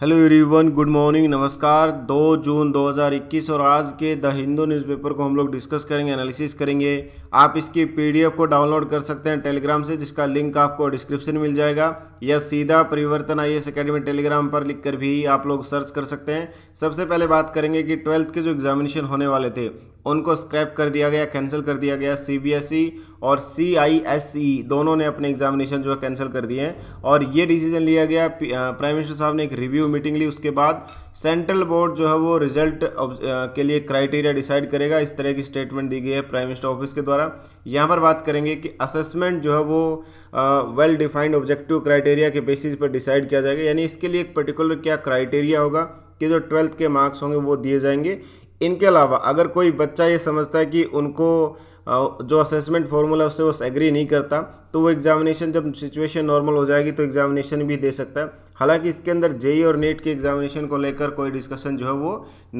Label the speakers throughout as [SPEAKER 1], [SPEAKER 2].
[SPEAKER 1] hello everyone good morning नमस्कार 2 जून 2021 और आज के द हिंदू न्यूज़पेपर को हम लोग डिस्कस करेंगे एनालिसिस करेंगे आप इसकी पीडीएफ को डाउनलोड कर सकते हैं टेलीग्राम से जिसका लिंक आपको डिस्क्रिप्शन मिल जाएगा या सीधा परिवर्तन आई एस अकेडमी टेलीग्राम पर लिख कर भी आप लोग सर्च कर सकते हैं सबसे पहले बात करेंगे कि ट्वेल्थ के जो एग्जामिनेशन होने वाले थे उनको स्क्रैप कर दिया गया कैंसिल कर दिया गया सीबीएसई e और सीआईएसई e, दोनों ने अपने एग्जामिनेशन जो है कैंसिल कर दिए हैं और ये डिसीजन लिया गया प्राइम मिनिस्टर साहब ने एक रिव्यू मीटिंग ली उसके बाद सेंट्रल बोर्ड जो है वो रिजल्ट के लिए क्राइटेरिया डिसाइड करेगा इस तरह की स्टेटमेंट दी गई है प्राइम मिनिस्टर ऑफिस के द्वारा यहाँ पर बात करेंगे कि असेसमेंट जो है वो वेल डिफाइंड ऑब्जेक्टिव क्राइटेरिया के बेसिस पर डिसाइड किया जाएगा यानी इसके लिए एक पर्टिकुलर क्या क्राइटेरिया होगा कि जो ट्वेल्थ के मार्क्स होंगे वो दिए जाएंगे इनके अलावा अगर कोई बच्चा ये समझता है कि उनको जो असेसमेंट फॉर्मूला उससे वो एग्री नहीं करता तो वो एग्जामिनेशन जब सिचुएशन नॉर्मल हो जाएगी तो एग्जामिनेशन भी दे सकता है हालांकि इसके अंदर जेई e और नेट के एग्जामिनेशन को लेकर कोई डिस्कशन जो है वो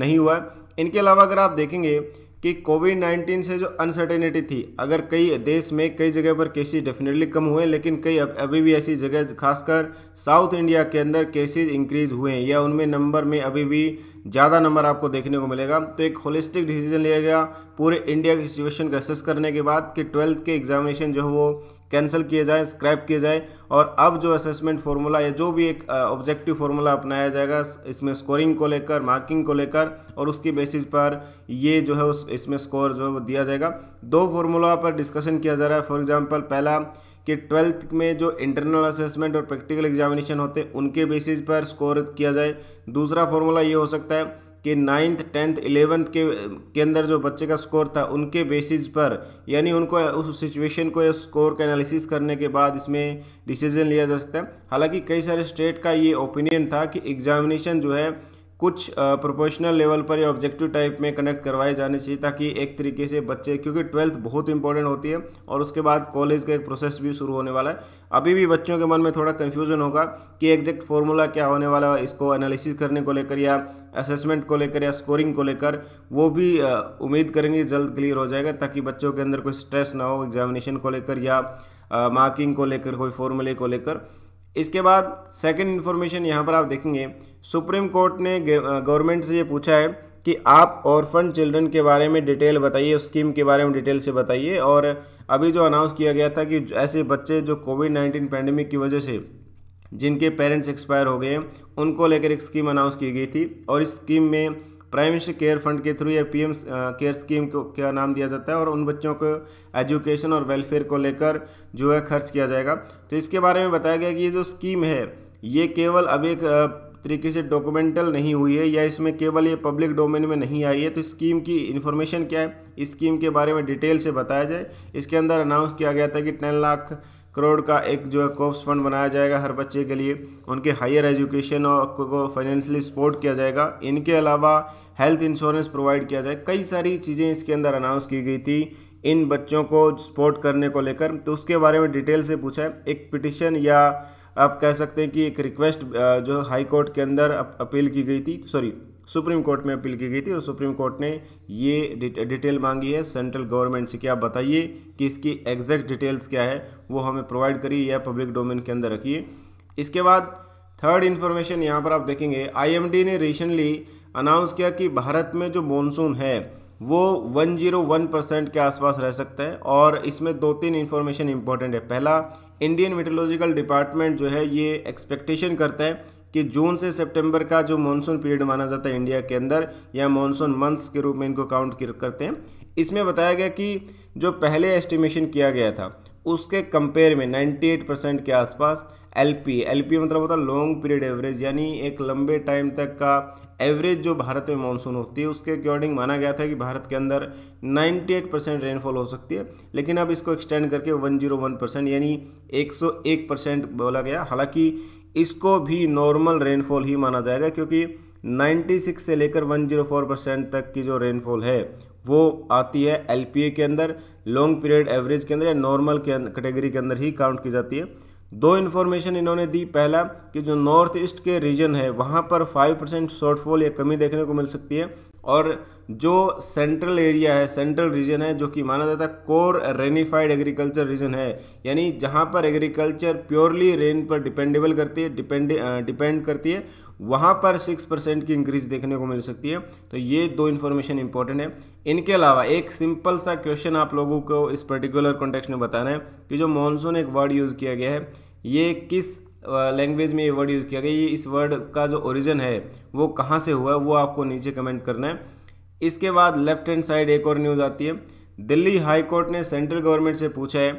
[SPEAKER 1] नहीं हुआ है इनके अलावा अगर आप देखेंगे कि कोविड 19 से जो अनसर्टेनिटी थी अगर कई देश में कई जगह पर केसेज डेफिनेटली कम हुए लेकिन कई अब अभी भी ऐसी जगह खासकर साउथ इंडिया के अंदर केसेज इंक्रीज हुए हैं या उनमें नंबर में अभी भी ज़्यादा नंबर आपको देखने को मिलेगा तो एक होलिस्टिक डिसीजन लिया गया पूरे इंडिया की सिचुएशन को असेस करने के बाद कि ट्वेल्थ के एग्जामिनेशन जो है वो कैंसिल किए जाए स्क्रैप किए जाए और अब जो असेसमेंट फार्मूला या जो भी एक ऑब्जेक्टिव फार्मूला अपनाया जाएगा इसमें स्कोरिंग को लेकर मार्किंग को लेकर और उसकी बेसिस पर ये जो है उस इसमें स्कोर जो है वो दिया जाएगा दो फार्मूला पर डिस्कशन किया जा रहा है फॉर एग्जाम्पल पहला कि ट्वेल्थ में जो इंटरनल असेसमेंट और प्रैक्टिकल एग्जामिनेशन होते हैं उनके बेसिस पर स्कोर किया जाए दूसरा फार्मूला ये हो सकता है कि नाइन्थ टेंथ इलेवेंथ के के अंदर जो बच्चे का स्कोर था उनके बेसिस पर यानी उनको उस सिचुएशन को या स्कोर का एनालिसिस करने के बाद इसमें डिसीजन लिया जा सकता है हालांकि कई सारे स्टेट का ये ओपिनियन था कि एग्जामिनेशन जो है कुछ प्रोफेशनल लेवल पर या ऑब्जेक्टिव टाइप में कनेक्ट करवाए जाने चाहिए ताकि एक तरीके से बच्चे क्योंकि ट्वेल्थ बहुत इंपॉर्टेंट होती है और उसके बाद कॉलेज का एक प्रोसेस भी शुरू होने वाला है अभी भी बच्चों के मन में थोड़ा कन्फ्यूजन होगा कि एग्जैक्ट फॉर्मूला क्या होने वाला है इसको एनालिसिस करने को लेकर या असेसमेंट को लेकर या स्कोरिंग को लेकर वो भी उम्मीद करेंगे जल्द क्लियर हो जाएगा ताकि बच्चों के अंदर कोई स्ट्रेस ना हो एग्जामिनेशन को लेकर या मार्किंग को लेकर कोई फॉर्मूले को लेकर इसके बाद सेकंड इन्फॉर्मेशन यहाँ पर आप देखेंगे सुप्रीम कोर्ट ने गवर्नमेंट से ये पूछा है कि आप ऑर्फन चिल्ड्रन के बारे में डिटेल बताइए उस स्कीम के बारे में डिटेल से बताइए और अभी जो अनाउंस किया गया था कि ऐसे बच्चे जो कोविड नाइन्टीन पैंडमिक की वजह से जिनके पेरेंट्स एक्सपायर हो गए उनको लेकर एक स्कीम अनाउंस की गई थी और इस स्कीम में प्राइम मिनिस्टर केयर फंड के थ्रू या पीएम केयर स्कीम को क्या नाम दिया जाता है और उन बच्चों को एजुकेशन और वेलफेयर को लेकर जो है खर्च किया जाएगा तो इसके बारे में बताया गया कि ये जो स्कीम है ये केवल अब एक तरीके से डॉक्यूमेंटल नहीं हुई है या इसमें केवल ये पब्लिक डोमेन में नहीं आई है तो स्कीम की इन्फॉर्मेशन क्या है इस स्कीम के बारे में डिटेल से बताया जाए इसके अंदर अनाउंस किया गया था कि टेन लाख करोड़ का एक जो है कोप्स फंड बनाया जाएगा हर बच्चे के लिए उनके हायर एजुकेशन और को फाइनेंशियली सपोर्ट किया जाएगा इनके अलावा हेल्थ इंश्योरेंस प्रोवाइड किया जाए कई सारी चीज़ें इसके अंदर अनाउंस की गई थी इन बच्चों को सपोर्ट करने को लेकर तो उसके बारे में डिटेल से पूछा है एक पिटिशन या आप कह सकते हैं कि एक रिक्वेस्ट जो हाई कोर्ट के अंदर अपील की गई थी सॉरी सुप्रीम कोर्ट में अपील की गई थी और सुप्रीम कोर्ट ने ये डिटेल मांगी है सेंट्रल गवर्नमेंट से कि आप बताइए कि इसकी एग्जैक्ट डिटेल्स क्या है वो हमें प्रोवाइड करिए या पब्लिक डोमेन के अंदर रखिए इसके बाद थर्ड इन्फॉर्मेशन यहाँ पर आप देखेंगे आई ने रिसेंटली अनाउंस किया कि भारत में जो मानसून है वो 101 परसेंट के आसपास रह सकता है और इसमें दो तीन इन्फॉर्मेशन इंपॉर्टेंट है पहला इंडियन मेट्रोलॉजिकल डिपार्टमेंट जो है ये एक्सपेक्टेशन करता है कि जून से सितंबर का जो मानसून पीरियड माना जाता है इंडिया के अंदर या मानसून मंथ्स के रूप में इनको काउंट करते हैं इसमें बताया गया कि जो पहले एस्टिमेशन किया गया था उसके कंपेयर में 98 परसेंट के आसपास एलपी एलपी मतलब होता है लॉन्ग पीरियड एवरेज यानी एक लंबे टाइम तक का एवरेज जो भारत में मानसून होती है उसके अकॉर्डिंग माना गया था कि भारत के अंदर 98 परसेंट रेनफॉल हो सकती है लेकिन अब इसको एक्सटेंड करके 101 परसेंट यानी 101 परसेंट बोला गया हालांकि इसको भी नॉर्मल रेनफॉल ही माना जाएगा क्योंकि 96 से लेकर 104 परसेंट तक की जो रेनफॉल है वो आती है एल के अंदर लॉन्ग पीरियड एवरेज के अंदर या नॉर्मल कैटेगरी के अंदर ही काउंट की जाती है दो इन्फॉर्मेशन इन्होंने दी पहला कि जो नॉर्थ ईस्ट के रीजन है वहाँ पर 5 परसेंट शॉर्टफॉल या कमी देखने को मिल सकती है और जो सेंट्रल एरिया है सेंट्रल रीजन है जो कि माना जाता है कोर रेनिफाइड एग्रीकल्चर रीजन है यानी जहाँ पर एग्रीकल्चर प्योरली रेन पर डिपेंडेबल करती है डिपेंड डिपेंड करती है वहाँ पर सिक्स परसेंट की इंक्रीज देखने को मिल सकती है तो ये दो इन्फॉर्मेशन इंपॉर्टेंट है इनके अलावा एक सिंपल सा क्वेश्चन आप लोगों को इस पर्टिकुलर कॉन्टेक्स्ट में बताना है कि जो मानसून एक वर्ड यूज़ किया गया है ये किस लैंग्वेज में ये वर्ड यूज़ किया गया ये इस वर्ड का जो ओरिजिन है वो कहाँ से हुआ है वो आपको नीचे कमेंट करना है इसके बाद लेफ्ट हैंड साइड एक और न्यूज़ आती है दिल्ली हाई कोर्ट ने सेंट्रल गवर्नमेंट से पूछा है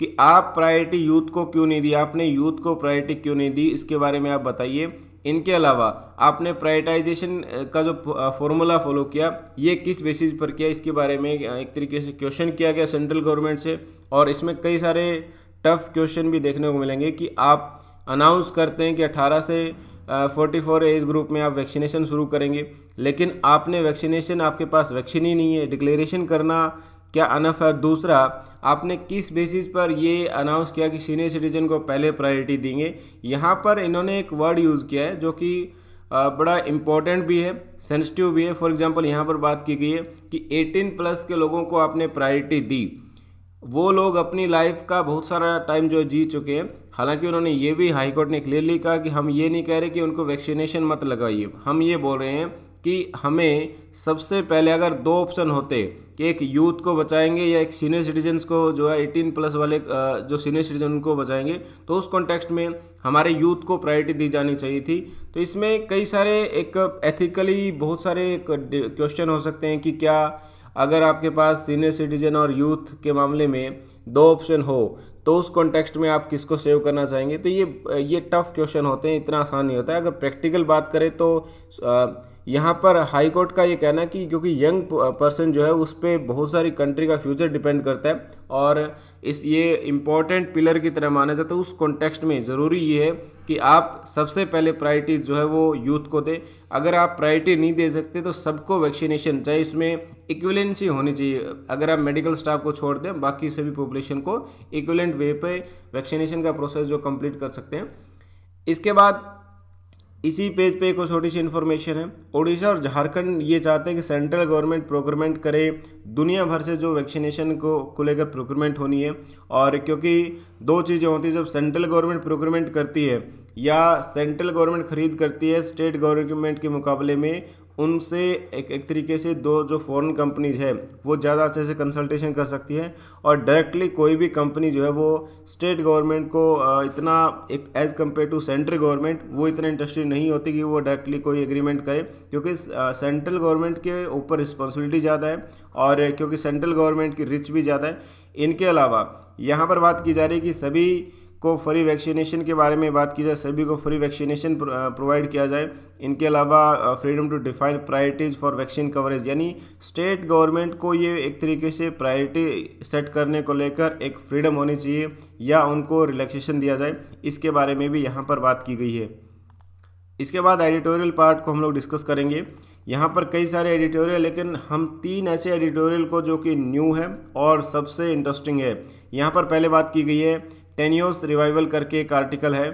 [SPEAKER 1] कि आप प्रायोरिटी यूथ को क्यों नहीं दी आपने यूथ को प्रायोरिटी क्यों नहीं दी इसके बारे में आप बताइए इनके अलावा आपने प्रायोरिटाइजेशन का जो फॉर्मूला फॉलो किया ये किस बेसिस पर किया इसके बारे में एक तरीके से क्वेश्चन किया गया सेंट्रल गवर्नमेंट से और इसमें कई सारे टफ क्वेश्चन भी देखने को मिलेंगे कि आप अनाउंस करते हैं कि 18 से फोर्टी फोर एज ग्रुप में आप वैक्सीनेशन शुरू करेंगे लेकिन आपने वैक्सीनेशन आपके पास वैक्सीन ही नहीं है डिक्लेरेशन करना क्या अनफ है दूसरा आपने किस बेसिस पर ये अनाउंस किया कि सीनियर सिटीजन को पहले प्रायोरिटी देंगे यहाँ पर इन्होंने एक वर्ड यूज़ किया है जो कि बड़ा इम्पॉर्टेंट भी है सेंसिटिव भी है फॉर एग्जांपल यहाँ पर बात की गई है कि 18 प्लस के लोगों को आपने प्रायोरिटी दी वो लोग अपनी लाइफ का बहुत सारा टाइम जो जी चुके हैं हालांकि उन्होंने ये भी हाईकोर्ट ने क्लियरली कहा कि हम ये नहीं कह रहे कि उनको वैक्सीनेशन मत लगाइए हम ये बोल रहे हैं कि हमें सबसे पहले अगर दो ऑप्शन होते कि एक यूथ को बचाएंगे या एक सीनियर सिटीजन्स को जो है एटीन प्लस वाले जो सीनियर सिटीजन उनको बचाएंगे तो उस कॉन्टेक्स्ट में हमारे यूथ को प्रायोरिटी दी जानी चाहिए थी तो इसमें कई सारे एक एथिकली बहुत सारे क्वेश्चन हो सकते हैं कि क्या अगर आपके पास सीनियर सिटीजन और यूथ के मामले में दो ऑप्शन हो तो उस कॉन्टेक्स्ट में आप किसको सेव करना चाहेंगे तो ये ये टफ क्वेश्चन होते हैं इतना आसान नहीं होता है अगर प्रैक्टिकल बात करें तो आ, यहाँ पर हाई कोर्ट का ये कहना कि क्योंकि यंग पर्सन जो है उस पर बहुत सारी कंट्री का फ्यूचर डिपेंड करता है और इस ये इम्पॉर्टेंट पिलर की तरह माना जाता है तो उस कॉन्टेक्स्ट में ज़रूरी ये है कि आप सबसे पहले प्रायोरिटी जो है वो यूथ को दें अगर आप प्रायोरिटी नहीं दे सकते तो सबको वैक्सीनेशन चाहे इसमें इक्वलेंसी होनी चाहिए अगर आप मेडिकल स्टाफ को छोड़ दें बाकी सभी पॉपुलेशन को इक्वलेंट वे पे वैक्सीनेशन का प्रोसेस जो कंप्लीट कर सकते हैं इसके बाद इसी पेज पे एक और छोटी सी इन्फॉर्मेशन है ओडिशा और झारखंड ये चाहते हैं कि सेंट्रल गवर्नमेंट प्रोक्रमेंट करे दुनिया भर से जो वैक्सीनेशन को को लेकर प्रोक्यूरमेंट होनी है और क्योंकि दो चीज़ें होती हैं जब सेंट्रल गवर्नमेंट प्रोक्रमेंट करती है या सेंट्रल गवर्नमेंट खरीद करती है स्टेट गवर्नमेंट के मुकाबले में उनसे एक एक तरीके से दो जो फॉरेन कंपनीज है वो ज़्यादा अच्छे से कंसल्टेशन कर सकती है और डायरेक्टली कोई भी कंपनी जो है वो स्टेट गवर्नमेंट को इतना एक as compare to central government वो इतना इंटरेस्टेड नहीं होती कि वो डायरेक्टली कोई एग्रीमेंट करे क्योंकि सेंट्रल गवर्नमेंट के ऊपर रिस्पॉन्सिबिलिटी ज़्यादा है और क्योंकि सेंट्रल गवर्नमेंट की रिच भी ज़्यादा है इनके अलावा यहाँ पर बात की जा रही है कि सभी को फ्री वैक्सीनेशन के बारे में बात की जाए सभी को फ्री वैक्सीनेशन प्रोवाइड किया जाए इनके अलावा freedom to define priorities for vaccine coverage यानी स्टेट गवर्नमेंट को ये एक तरीके से प्रायोरिटी सेट करने को लेकर एक फ्रीडम होनी चाहिए या उनको रिलैक्सेशन दिया जाए इसके बारे में भी यहाँ पर बात की गई है इसके बाद एडिटोरियल पार्ट को हम लोग डिस्कस करेंगे यहाँ पर कई सारे एडिटोरियल लेकिन हम तीन ऐसे एडिटोरियल को जो कि न्यू है और सबसे इंटरेस्टिंग है यहाँ पर पहले बात की गई है टेनियोस रिवाइवल करके एक आर्टिकल है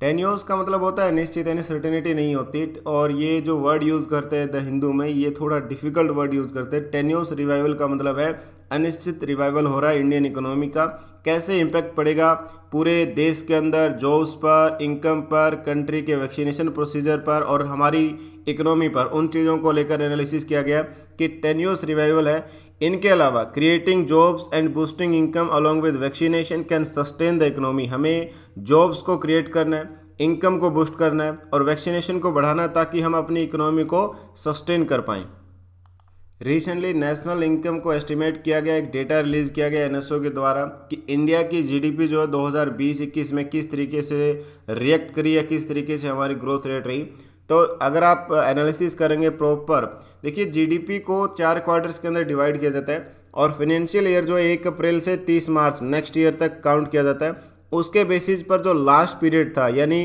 [SPEAKER 1] टेनियोस का मतलब होता है निश्चित यानी सर्टेनिटी नहीं होती और ये जो वर्ड यूज़ करते हैं द हिंदू में ये थोड़ा डिफिकल्ट वर्ड यूज़ करते हैं टेनियोस रिवाइवल का मतलब है अनिश्चित रिवाइवल हो रहा है इंडियन इकोनॉमी का कैसे इम्पैक्ट पड़ेगा पूरे देश के अंदर जॉब्स पर इनकम पर कंट्री के वैक्सीनेशन प्रोसीजर पर और हमारी इकोनॉमी पर उन चीज़ों को लेकर एनालिसिस किया गया कि टेनियोस रिवाइवल है इनके अलावा creating jobs and boosting income along with vaccination can sustain the economy हमें जॉब्स को क्रिएट करना है इनकम को बूस्ट करना है और वैक्सीनेशन को बढ़ाना है ताकि हम अपनी इकोनॉमी को सस्टेन कर पाएँ रिसेंटली नेशनल इनकम को एस्टिमेट किया गया एक डेटा रिलीज़ किया गया एनएसओ के द्वारा कि इंडिया की जीडीपी जो है 2020-21 में किस तरीके से रिएक्ट करी या किस तरीके से हमारी ग्रोथ रेट रही तो अगर आप एनालिसिस करेंगे प्रॉपर देखिए जीडीपी को चार क्वार्टर्स के अंदर डिवाइड किया जाता है और फिनेंशियल ईयर जो है एक अप्रैल से तीस मार्च नेक्स्ट ईयर तक काउंट किया जाता है उसके बेसिस पर जो लास्ट पीरियड था यानी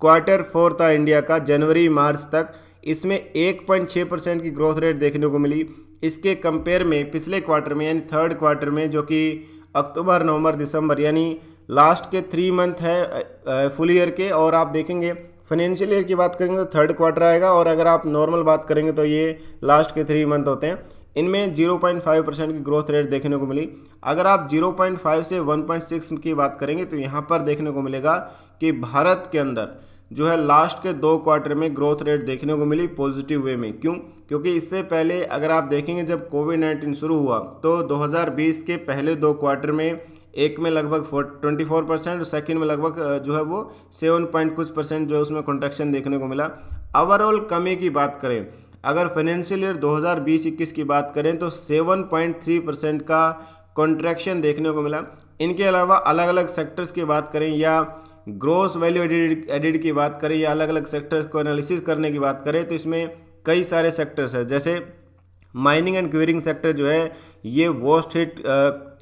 [SPEAKER 1] क्वार्टर फोर था इंडिया का जनवरी मार्च तक इसमें एक पॉइंट छः परसेंट की ग्रोथ रेट देखने को मिली इसके कंपेयर में पिछले क्वार्टर में यानी थर्ड क्वार्टर में जो कि अक्टूबर नवंबर दिसंबर यानी लास्ट के थ्री मंथ है फुल ईयर के और आप देखेंगे फाइनेंशियल ईयर की बात करेंगे तो थर्ड क्वार्टर आएगा और अगर आप नॉर्मल बात करेंगे तो ये लास्ट के थ्री मंथ होते हैं इनमें 0.5 परसेंट की ग्रोथ रेट देखने को मिली अगर आप 0.5 से 1.6 की बात करेंगे तो यहाँ पर देखने को मिलेगा कि भारत के अंदर जो है लास्ट के दो क्वार्टर में ग्रोथ रेट देखने को मिली पॉजिटिव वे में क्यों क्योंकि इससे पहले अगर आप देखेंगे जब कोविड नाइन्टीन शुरू हुआ तो 2020 के पहले दो क्वार्टर में एक में लगभग ट्वेंटी फोर परसेंट और सेकेंड में लगभग जो है वो सेवन पॉइंट कुछ परसेंट जो है उसमें कॉन्ट्रैक्शन देखने को मिला ओवरऑल कमी की बात करें अगर फाइनेंशियल ईयर 2020-21 की बात करें तो 7.3 परसेंट का कॉन्ट्रैक्शन देखने को मिला इनके अलावा अलग अलग सेक्टर्स की बात करें या ग्रोस वैल्यू एडिड एडिड की बात करें या अलग अलग सेक्टर्स को एनालिसिस करने की बात करें तो इसमें कई सारे सेक्टर्स हैं जैसे माइनिंग एंड क्वेरिंग सेक्टर जो है ये वोस्ट हिट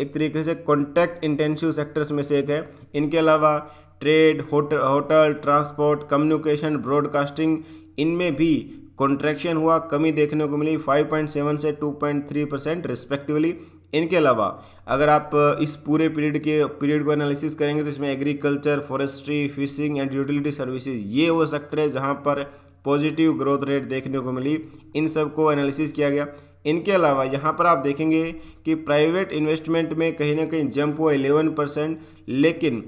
[SPEAKER 1] एक तरीके से कॉन्टैक्ट इंटेंसिव सेक्टर्स में से एक है इनके अलावा trade hotel hotel transport communication broadcasting इनमें भी कॉन्ट्रैक्शन हुआ कमी देखने को मिली 5.7 से 2.3 परसेंट रिस्पेक्टिवली इनके अलावा अगर आप इस पूरे पीरियड के पीरियड को एनालिसिस करेंगे तो इसमें agriculture forestry fishing and utility services ये वो सेक्टर है जहाँ पर पॉजिटिव ग्रोथ रेट देखने को मिली इन सब को एनालिसिस किया गया इनके अलावा यहाँ पर आप देखेंगे कि प्राइवेट इन्वेस्टमेंट में कहीं ना कहीं जंप हुआ इलेवन परसेंट लेकिन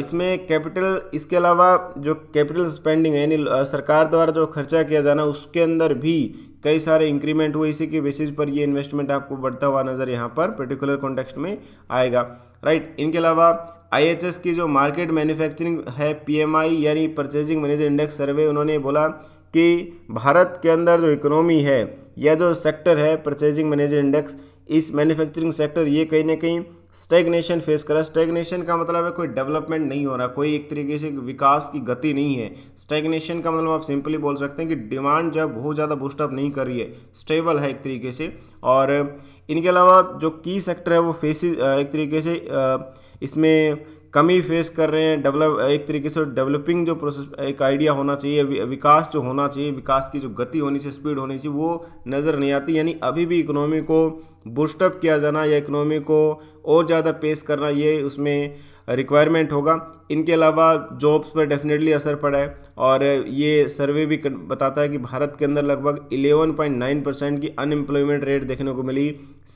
[SPEAKER 1] इसमें कैपिटल इसके अलावा जो कैपिटल स्पेंडिंग है यानी सरकार द्वारा जो खर्चा किया जाना उसके अंदर भी कई सारे इंक्रीमेंट हुए इसी के बेसिस पर ये इन्वेस्टमेंट आपको बढ़ता हुआ नज़र यहाँ पर पर्टिकुलर कॉन्टेक्स्ट में आएगा राइट इनके अलावा आईएचएस की जो मार्केट मैन्युफैक्चरिंग है पीएमआई यानी परचेजिंग मैनेजर इंडेक्स सर्वे उन्होंने बोला कि भारत के अंदर जो इकोनॉमी है या जो सेक्टर है परचेजिंग मैनेजर इंडेक्स इस मैन्युफैक्चरिंग सेक्टर ये कहीं ना कहीं स्टेगनेशन फेस कर है स्टेगनेशन का मतलब है कोई डेवलपमेंट नहीं हो रहा कोई एक तरीके से विकास की गति नहीं है स्टेगनेशन का मतलब आप सिंपली बोल सकते हैं कि डिमांड जो है बहुत ज़्यादा बूस्टअप नहीं कर रही है स्टेबल है एक तरीके से और इनके अलावा जो की सेक्टर है वो फेसिस एक तरीके से इसमें कमी फेस कर रहे हैं डेवलप एक तरीके से डेवलपिंग जो प्रोसेस एक आइडिया होना चाहिए विकास जो होना चाहिए विकास की जो गति होनी चाहिए स्पीड होनी चाहिए वो नज़र नहीं आती यानी अभी भी इकोनॉमी को बूस्टअप किया जाना या इकोनॉमी को और ज़्यादा पेश करना ये उसमें रिक्वायरमेंट होगा इनके अलावा जॉब्स पर डेफिनेटली असर पड़ा है और ये सर्वे भी बताता है कि भारत के अंदर लगभग 11.9 परसेंट की अनएम्प्लॉयमेंट रेट देखने को मिली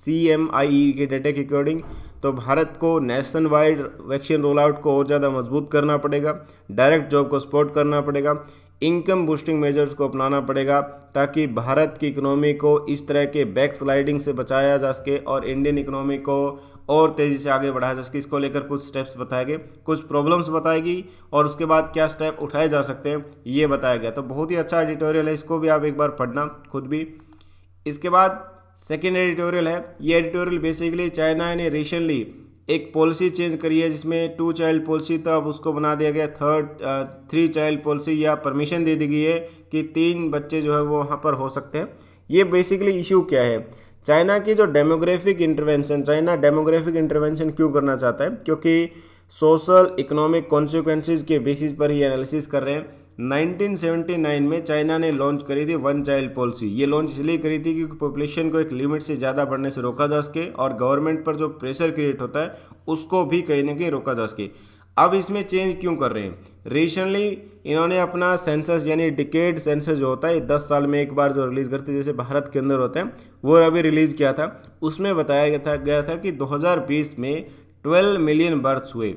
[SPEAKER 1] सी एम आई ई के डेटा के अकॉर्डिंग तो भारत को nationwide vaccine roll out को और ज़्यादा मजबूत करना पड़ेगा डायरेक्ट जॉब को सपोर्ट करना पड़ेगा इनकम बूस्टिंग मेजर्स को अपनाना पड़ेगा ताकि भारत की इकोनॉमी को इस तरह के बैक स्लाइडिंग से बचाया जा सके और इंडियन इकोनॉमी को और तेज़ी से आगे बढ़ाया जा सके इसको लेकर कुछ स्टेप्स बताए गए कुछ प्रॉब्लम्स बताई गई और उसके बाद क्या स्टेप उठाए जा सकते हैं ये बताया गया तो बहुत ही अच्छा एडिटोरियल है इसको भी आप एक बार पढ़ना खुद भी इसके बाद सेकेंड एडिटोरियल है ये एडिटोरियल बेसिकली चाइना ने रिसेंटली एक पॉलिसी चेंज करी है जिसमें टू चाइल्ड पॉलिसी तो अब उसको बना दिया गया थर्ड थ्री चाइल्ड पॉलिसी या परमिशन दे दी गई है कि तीन बच्चे जो है वो वहाँ पर हो सकते हैं ये बेसिकली इशू क्या है चाइना की जो demographic intervention China demographic intervention क्यों करना चाहता है क्योंकि सोशल इकोनॉमिक कॉन्सिक्वेंसिस के बेसिस पर ही एनालिसिस कर रहे हैं 1979 में चाइना ने लॉन्च करी थी वन चाइल्ड पॉलिसी ये लॉन्च इसलिए करी थी क्योंकि पॉपुलेशन को एक लिमिट से ज़्यादा बढ़ने से रोका जा सके और गवर्नमेंट पर जो प्रेशर क्रिएट होता है उसको भी कहीं ना कहीं रोका जा सके अब इसमें चेंज क्यों कर रहे हैं रिसेंटली इन्होंने अपना सेंसस यानी डिकेड सेंसस जो होता है दस साल में एक बार जो रिलीज़ करते जैसे भारत के अंदर होते हैं वो अभी रिलीज़ किया था उसमें बताया गया था गया था कि 2020 में 12 मिलियन बर्थ्स हुए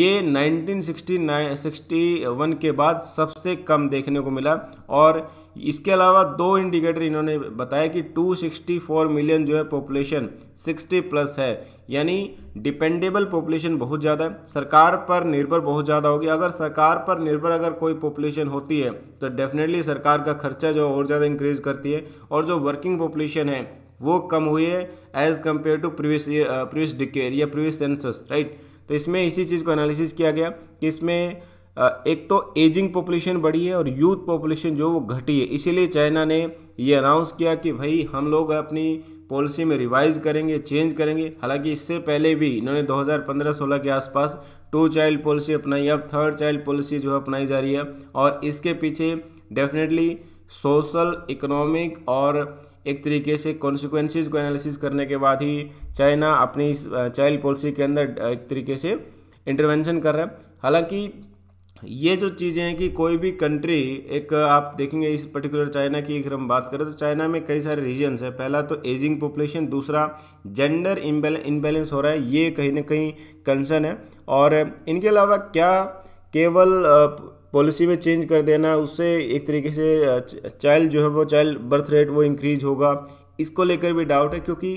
[SPEAKER 1] ये 1969 61 के बाद सबसे कम देखने को मिला और इसके अलावा दो इंडिकेटर इन्होंने बताया कि 264 मिलियन जो है पॉपुलेशन 60 प्लस है यानी डिपेंडेबल पॉपुलेशन बहुत ज़्यादा है सरकार पर निर्भर बहुत ज़्यादा होगी अगर सरकार पर निर्भर अगर कोई पॉपुलेशन होती है तो डेफिनेटली सरकार का खर्चा जो और ज़्यादा इंक्रीज करती है और जो वर्किंग पॉपुलेशन है वो कम हुई है as compare to previous previous decade या प्रीवियस सेंसस राइट तो इसमें इसी चीज़ को एनालिसिस किया गया कि इसमें एक तो एजिंग पॉपुलेशन बढ़ी है और यूथ पॉपुलेशन जो वो घटी है इसीलिए चाइना ने ये अनाउंस किया कि भाई हम लोग अपनी पॉलिसी में रिवाइज करेंगे चेंज करेंगे हालांकि इससे पहले भी इन्होंने 2015-16 के आसपास टू चाइल्ड पॉलिसी अपनाई अब थर्ड चाइल्ड पॉलिसी जो है अपनाई जा रही है और इसके पीछे डेफिनेटली सोशल इकोनॉमिक और एक तरीके से कॉन्सिक्वेंसिस को एनालिसिस करने के बाद ही चाइना अपनी चाइल्ड पॉलिसी के अंदर एक तरीके से इंटरवेंशन कर रहा है हालांकि ये जो चीज़ें हैं कि कोई भी कंट्री एक आप देखेंगे इस पर्टिकुलर चाइना की अगर हम बात करें तो चाइना में कई सारे रीजन्स है पहला तो एजिंग पॉपुलेशन दूसरा जेंडर इम्बेलेंस हो रहा है ये कहीं ना कहीं कंसर्न है और इनके अलावा क्या केवल पॉलिसी में चेंज कर देना उससे एक तरीके से चाइल्ड जो है वो चाइल्ड बर्थ रेट वो इंक्रीज होगा इसको लेकर भी डाउट है क्योंकि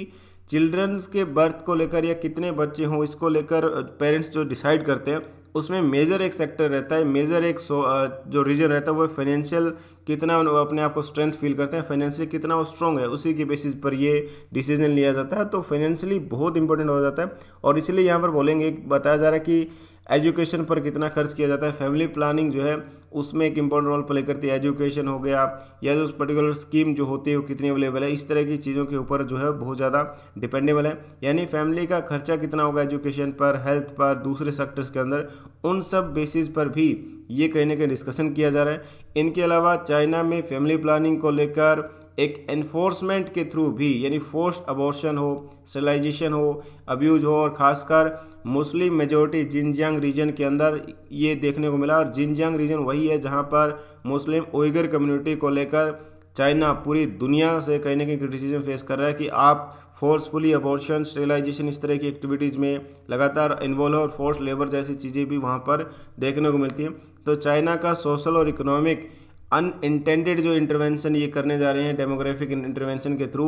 [SPEAKER 1] चिल्ड्रंस के बर्थ को लेकर या कितने बच्चे हों इसको लेकर पेरेंट्स जो डिसाइड करते हैं उसमें मेजर एक सेक्टर रहता है मेजर एक सो, जो रीजन रहता है वो फाइनेंशियल कितना वो अपने आप को स्ट्रेंथ फील करते हैं फाइनेंशियली कितना वो स्ट्रॉन्ग है उसी के बेसिस पर ये डिसीजन लिया जाता है तो फाइनेंशियली बहुत इंपॉर्टेंट हो जाता है और इसलिए यहाँ पर बोलेंगे बताया जा रहा है कि एजुकेशन पर कितना खर्च किया जाता है फैमिली प्लानिंग जो है उसमें एक इंपॉर्टेंट रोल प्ले करती है एजुकेशन हो गया या जो पर्टिकुलर स्कीम जो होती है वो कितनी अवेलेबल है इस तरह की चीज़ों के ऊपर जो है बहुत ज़्यादा डिपेंडेबल है यानी फैमिली का खर्चा कितना होगा एजुकेशन पर हेल्थ पर दूसरे सेक्टर्स के अंदर उन सब बेसिस पर भी ये कहीं ना कहीं डिस्कशन किया जा रहा है इनके अलावा चाइना में फैमिली प्लानिंग को लेकर एक एनफोर्समेंट के थ्रू भी यानी फोर्स्ड अबॉर्शन हो स्टलाइजेशन हो अब्यूज़ हो और ख़ासकर मुस्लिम मेजोरिटी जिनजियांग रीजन के अंदर ये देखने को मिला और जिनजियांग रीजन वही है जहाँ पर मुस्लिम ओइगर कम्युनिटी को लेकर चाइना पूरी दुनिया से कहीं ना कहीं क्रिटिसिजम फेस कर रहा है कि आप फोर्सफुली अबॉर्शन स्टेलाइजेशन इस तरह की एक्टिविटीज़ में लगातार इन्वॉल्व और फोर्स लेबर जैसी चीज़ें भी वहाँ पर देखने को मिलती हैं तो चाइना का सोशल और इकोनॉमिक अनइंटेंडेड जो इंटरवेंशन ये करने जा रहे हैं डेमोग्राफिक इंटरवेंशन के थ्रू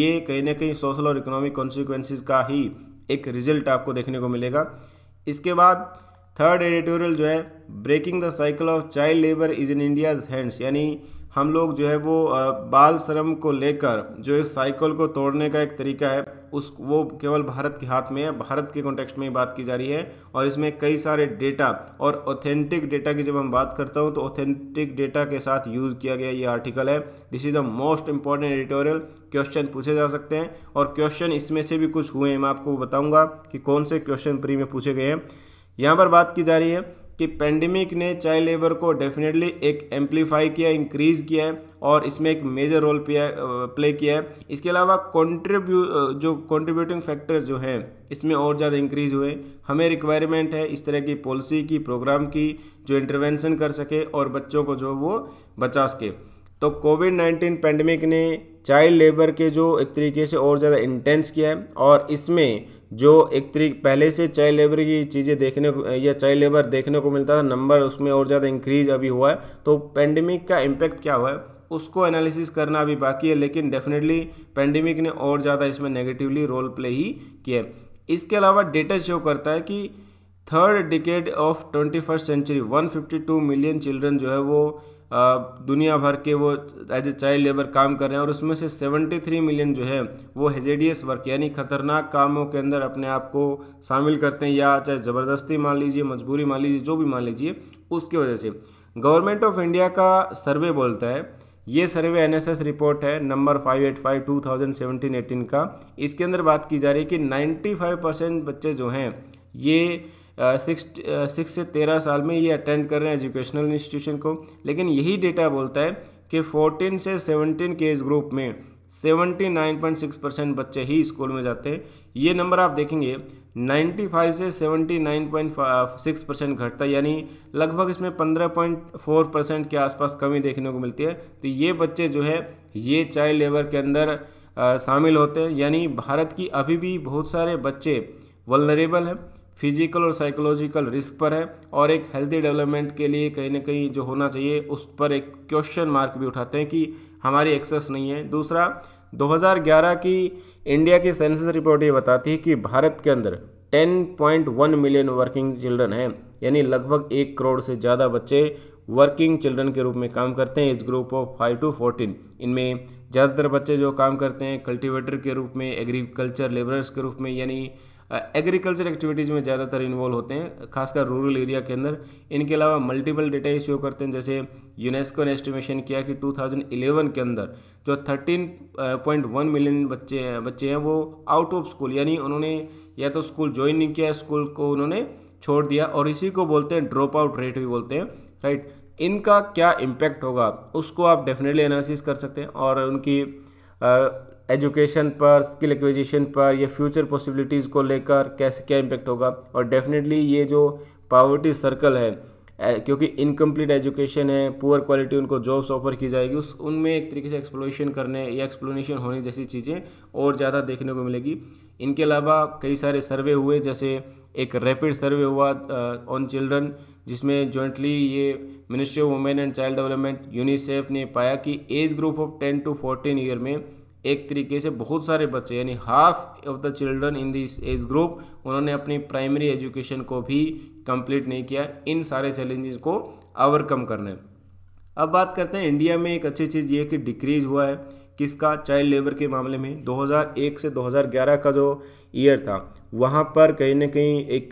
[SPEAKER 1] ये कहीं ना कहीं सोशल और इकोनॉमिक कॉन्सिक्वेंसिस का ही एक रिजल्ट आपको देखने को मिलेगा इसके बाद थर्ड एडिटोरियल जो है breaking the cycle of child labour is in India's hands यानी हम लोग जो है वो बाल श्रम को लेकर जो एक साइकिल को तोड़ने का एक तरीका है उस वो केवल भारत के हाथ में है भारत के कॉन्टेक्स्ट में ही बात की जा रही है और इसमें कई सारे डेटा और ऑथेंटिक डेटा की जब हम बात करता हूँ तो ऑथेंटिक डेटा के साथ यूज़ किया गया ये आर्टिकल है this is the most important editorial question पूछे जा सकते हैं और क्वेश्चन इसमें से भी कुछ हुए हैं मैं आपको बताऊँगा कि कौन से क्वेश्चन प्री में पूछे गए हैं यहाँ पर बात की जा रही है कि पेंडेमिक ने चाइल्ड लेबर को डेफिनेटली एक एम्पलीफाई किया इंक्रीज़ किया है और इसमें एक मेजर रोल प्ले किया है इसके अलावा कॉन्ट्रीब्यू जो कॉन्ट्रीब्यूटिंग फैक्टर्स जो हैं इसमें और ज़्यादा इंक्रीज़ हुए हमें रिक्वायरमेंट है इस तरह की पॉलिसी की प्रोग्राम की जो इंटरवेंशन कर सके और बच्चों को जो वो बचा सके तो कोविड नाइन्टीन पेंडेमिक ने चाइल्ड लेबर के जो एक तरीके से और ज़्यादा इंटेंस किया है और इसमें जो एक तरीके पहले से चाइल्ड लेबर की चीज़ें देखने को या चाइल्ड लेबर देखने को मिलता था नंबर उसमें और ज़्यादा इंक्रीज अभी हुआ है तो पेंडेमिक का इम्पैक्ट क्या हुआ है उसको एनालिसिस करना अभी बाकी है लेकिन डेफिनेटली पेंडेमिक ने और ज़्यादा इसमें नेगेटिवली रोल प्ले ही किया इसके अलावा डेटा शो करता है कि third decade of twenty first century 152 million children जो है वो दुनिया भर के वो एज ए चाइल्ड लेबर काम कर रहे हैं और उसमें से 73 मिलियन जो है वो हेजेडियस वर्क यानी खतरनाक कामों के अंदर अपने आप को शामिल करते हैं या चाहे ज़बरदस्ती मान लीजिए मजबूरी मान लीजिए जो भी मान लीजिए उसकी वजह से गवर्नमेंट ऑफ इंडिया का सर्वे बोलता है ये सर्वे एन रिपोर्ट है number five five eight two thousand seventeen eighteen का इसके अंदर बात की जा रही है कि नाइन्टी फाइव परसेंट बच्चे जो हैं ये सिक्स सिक्स से तेरह साल में ये अटेंड कर रहे हैं एजुकेशनल इंस्टीट्यूशन को लेकिन यही डेटा बोलता है कि फोर्टीन से सेवनटीन के एज ग्रुप में seventy nine point six percent बच्चे ही स्कूल में जाते हैं ये नंबर आप देखेंगे नाइन्टी फाइव से seventy nine point six percent घटता है यानी लगभग इसमें पंद्रह पॉइंट फोर परसेंट के आसपास कमी देखने को मिलती है तो ये बच्चे जो है ये चाइल्ड लेबर के अंदर शामिल होते हैं यानी भारत की अभी भी बहुत सारे बच्चे वलनरेबल हैं फिजिकल और साइकोलॉजिकल रिस्क पर है और एक हेल्दी डेवलपमेंट के लिए कहीं ना कहीं जो होना चाहिए उस पर एक क्वेश्चन मार्क भी उठाते हैं कि हमारी एक्सेस नहीं है दूसरा 2011 की इंडिया की सेंसस रिपोर्ट ये बताती है कि भारत के अंदर 10.1 मिलियन वर्किंग चिल्ड्रन हैं यानी लगभग एक करोड़ से ज़्यादा बच्चे वर्किंग चिल्ड्रन के रूप में काम करते हैं age group of five to fourteen इनमें ज़्यादातर बच्चे जो काम करते हैं कल्टिवेटर के रूप में एग्रीकल्चर लेबरर्स के रूप में यानी एग्रीकल्चर एक्टिविटीज़ में ज़्यादातर इन्वॉल्व होते हैं खासकर रूरल एरिया के अंदर इनके अलावा मल्टीपल डेटा इश्यू करते हैं जैसे यूनेस्को ने एस्टिमेशन किया कि 2011 के अंदर जो 13.1 मिलियन बच्चे हैं बच्चे हैं वो आउट ऑफ स्कूल यानी उन्होंने या तो स्कूल ज्वाइन नहीं किया स्कूल को उन्होंने छोड़ दिया और इसी को बोलते हैं ड्रॉप आउट रेट भी बोलते हैं राइट इनका क्या इम्पैक्ट होगा उसको आप डेफिनेटली एनालिसिस कर सकते हैं और उनकी एजुकेशन पर स्किल एक्विजिशन पर या फ्यूचर पॉसिबिलिटीज़ को लेकर कैसे क्या इम्पेक्ट होगा और डेफिनेटली ये जो पावर्टी सर्कल है क्योंकि इनकम्प्लीट एजुकेशन है पुअर क्वालिटी उनको जॉब्स ऑफर की जाएगी उस उनमें एक तरीके से एक्सप्लोरेशन करने या एक्सप्लोनेशन होने जैसी चीज़ें और ज़्यादा देखने को मिलेगी इनके अलावा कई सारे सर्वे हुए जैसे एक रैपिड सर्वे हुआ ऑन चिल्ड्रन जिसमें जॉइंटली ये ministry of women and child development UNICEF ने पाया कि age group of ten to fourteen year में एक तरीके से बहुत सारे बच्चे यानी half of the children in this age group उन्होंने अपनी प्राइमरी एजुकेशन को भी कंप्लीट नहीं किया इन सारे चैलेंजेस को ओवरकम करने अब बात करते हैं इंडिया में एक अच्छी चीज़ ये कि डिक्रीज हुआ है किसका चाइल्ड लेबर के मामले में 2001 से 2011 का जो ईयर था वहाँ पर कहीं ना कहीं एक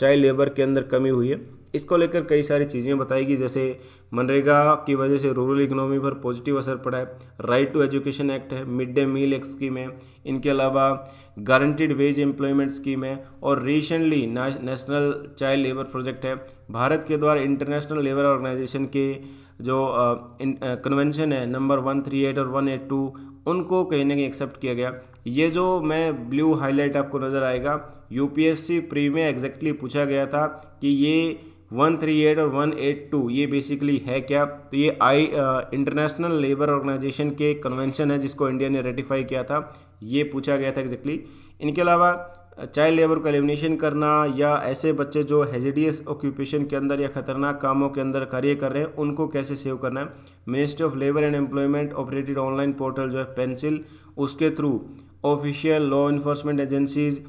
[SPEAKER 1] चाइल्ड लेबर के अंदर कमी हुई है इसको लेकर कई सारी चीज़ें बताएगी जैसे मनरेगा की वजह से रूरल इकोनॉमी पर पॉजिटिव असर पड़ा है राइट टू एजुकेशन एक्ट है मिड डे मील एक स्कीम है इनके अलावा गारंटीड वेज एम्प्लॉयमेंट स्कीम है और recently national child labour project है भारत के द्वारा इंटरनेशनल लेबर ऑर्गेनाइजेशन के जो कन्वेंशन है नंबर वन थ्री एट और वन एट टू उनको कहीं ना कहीं एक्सेप्ट किया गया ये जो मैं ब्लू हाईलाइट आपको नज़र आएगा यूपीएससी प्री में एग्जैक्टली पूछा गया था कि ये वन थ्री एट और वन एट टू ये बेसिकली है क्या तो ये आई इंटरनेशनल लेबर ऑर्गेनाइजेशन के कन्वेंशन है जिसको इंडिया ने रेटिफाई किया था ये पूछा गया था एग्जैक्टली इनके अलावा चाइल्ड uh, लेबर को एलिमिनेशन करना या ऐसे बच्चे जो हेजिडियस ऑक्यूपेशन के अंदर या खतरनाक कामों के अंदर कार्य कर रहे हैं उनको कैसे सेव करना है ministry of labour and employment operated online portal जो है पेंसिल उसके through official law enforcement agencies